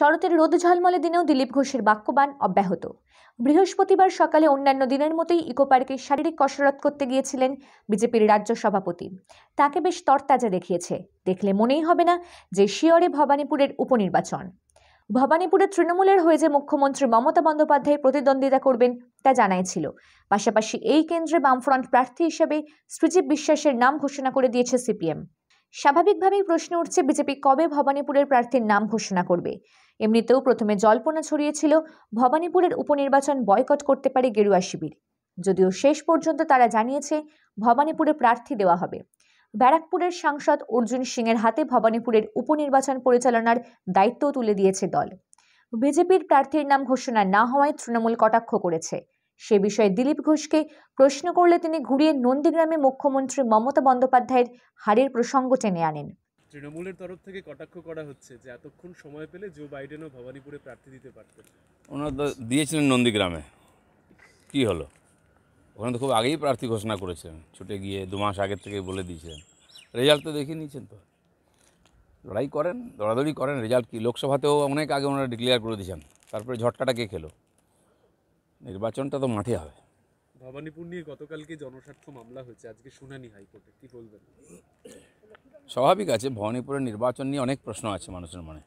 শরতের রোদ ঝলমলে দিনেও দিলীপ ঘোষের বাক্যবান অব্যাহত বৃহস্পতিবার সকালে অন্যান্য দিনের মতোই ইকো পার্কে শারীরিক কসরত করতে গিয়েছিলেন বিজেপির রাজ্য সভাপতি তাকে বেশ তরতাজা দেখিয়েছে দেখলে মনেই হবে না যে শিয়রে ভবানীপুরের উপনির্বাচন ভবানীপুরে তৃণমূলের হয়ে যে মুখ্যমন্ত্রী মমতা বন্দ্যোপাধ্যায় প্রতিদ্বন্দ্বিতা করবেন তা জানাইছিল পাশাপাশি এই কেন্দ্রে বামফ্রন্ট প্রার্থী হিসেবে সৃজীব বিশ্বাসের নাম ঘোষণা করে দিয়েছে সিপিএম স্বাভাবিকভাবেই প্রশ্ন উঠছে বিজেপি কবে ভবানীপুরের প্রার্থীর নাম ঘোষণা করবে এমনিতেও প্রথমে জল্পনা ছড়িয়েছিল ভবানীপুরের উপনির্বাচন বয়কট করতে পারে গেরুয়া শিবির যদিও শেষ পর্যন্ত তারা জানিয়েছে ভবানীপুরে প্রার্থী দেওয়া হবে ব্যারাকপুরের সাংসদ অর্জুন সিংয়ের হাতে ভবানীপুরের উপনির্বাচন পরিচালনার দায়িত্ব তুলে দিয়েছে দল বিজেপির প্রার্থীর নাম ঘোষণা না হওয়ায় তৃণমূল কটাক্ষ করেছে সে বিষয়ে দিলীপ ঘোষকে প্রশ্ন করলে তিনি ঘুরিয়ে নন্দীগ্রামে মুখ্যমন্ত্রী মমতা বন্দ্যোপাধ্যায়ের হারের প্রসঙ্গ টেনে আনেন তৃণমূলের তরফ থেকে কটাক্ষ করা হচ্ছে যে এতক্ষণ সময় পেলে জো বাইডেনও ভবানীপুরে প্রার্থী দিতে পারতেন ওনার দিয়েছিলেন নন্দীগ্রামে কি হলো ওখানে তো খুব আগেই প্রার্থী ঘোষণা করেছেন ছুটে গিয়ে দু মাস আগের থেকে বলে দিয়েছেন রেজাল্ট তো দেখিয়ে নিয়েছেন তো লড়াই করেন দৌড়াদৌড়ি করেন রেজাল্ট কি লোকসভাতেও অনেক আগে ওনারা ডিক্লেয়ার করে দিয়েছেন তারপরে ঝটকাটা কে খেলো নির্বাচনটা তো মাঠে হবে ভবানীপুর নিয়ে গতকালকে জনস্বার্থ মামলা হয়েছে আজকে শুনানি হাইকোর্টে কি বলবেন স্বাভাবিক আছে ভবানীপুরের নির্বাচন নিয়ে অনেক প্রশ্ন আছে মানুষের মনে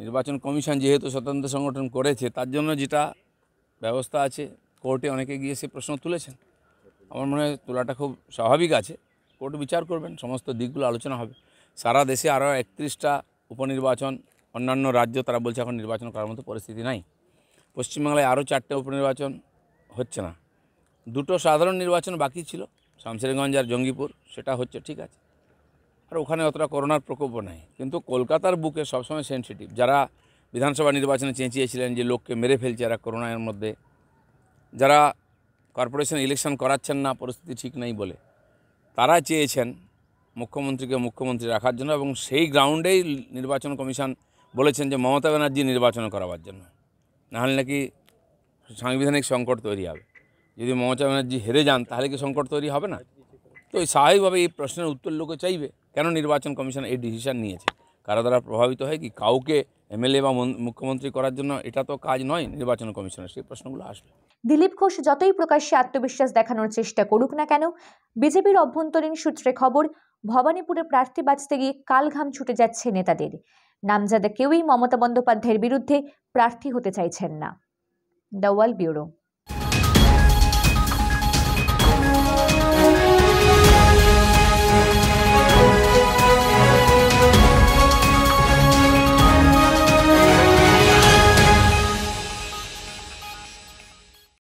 নির্বাচন কমিশন যেহেতু স্বতন্ত্র সংগঠন করেছে তার জন্য যেটা ব্যবস্থা আছে কোর্টে অনেকে গিয়ে সে প্রশ্ন তুলেছেন আমার মনে হয় তোলাটা খুব স্বাভাবিক আছে কোর্ট বিচার করবেন সমস্ত দিকগুলো আলোচনা হবে সারা দেশে আরও একত্রিশটা উপনির্বাচন অন্যান্য রাজ্য তারা বলছে এখন নির্বাচন করার মতো পরিস্থিতি নাই পশ্চিমবাংলায় আরও চারটে উপনির্বাচন হচ্ছে না দুটো সাধারণ নির্বাচন বাকি ছিল শামশেরগঞ্জ আর জঙ্গিপুর সেটা হচ্ছে ঠিক আছে আর ওখানে অতটা করোনার প্রকোপও নাই কিন্তু কলকাতার বুকে সবসময় সেন্সিটিভ যারা বিধানসভা নির্বাচনে চেঁচিয়েছিলেন যে লোককে মেরে ফেলছে এরা করোনার মধ্যে যারা কর্পোরেশন ইলেকশন করাচ্ছেন না পরিস্থিতি ঠিক নেই বলে তারা চেয়েছেন মুখ্যমন্ত্রীকে মুখ্যমন্ত্রী রাখার জন্য এবং সেই গ্রাউন্ডেই নির্বাচন কমিশন বলেছেন যে মমতা ব্যানার্জি নির্বাচন করাবার জন্য নাহলে নাকি সাংবিধানিক সংকট তৈরি হবে যদি মমতা ব্যানার্জি হেরে যান তাহলে কি সংকট তৈরি হবে না তো স্বাভাবিকভাবে এই প্রশ্নের উত্তর লোকে চাইবে কেন নির্বাচন কমিশন এই ডিসিশান নিয়েছে কারা দ্বারা প্রভাবিত হয় কি কাউকে এমএলএ বা মুখ্যমন্ত্রী করার জন্য এটা তো কাজ নয় নির্বাচন কমিশনের সেই প্রশ্নগুলো আসবে দিলীপ ঘোষ যতই প্রকাশ্যে আত্মবিশ্বাস দেখানোর চেষ্টা করুক না কেন বিজেপির অভ্যন্তরীণ সূত্রে খবর ভবানীপুরে প্রার্থী বাঁচতে গিয়ে কালঘাম ছুটে যাচ্ছে নেতাদের নামজাদা কেউই মমতা বন্দ্যোপাধ্যায়ের বিরুদ্ধে প্রার্থী হতে চাইছেন না দ্য ওয়াল ব্যুরো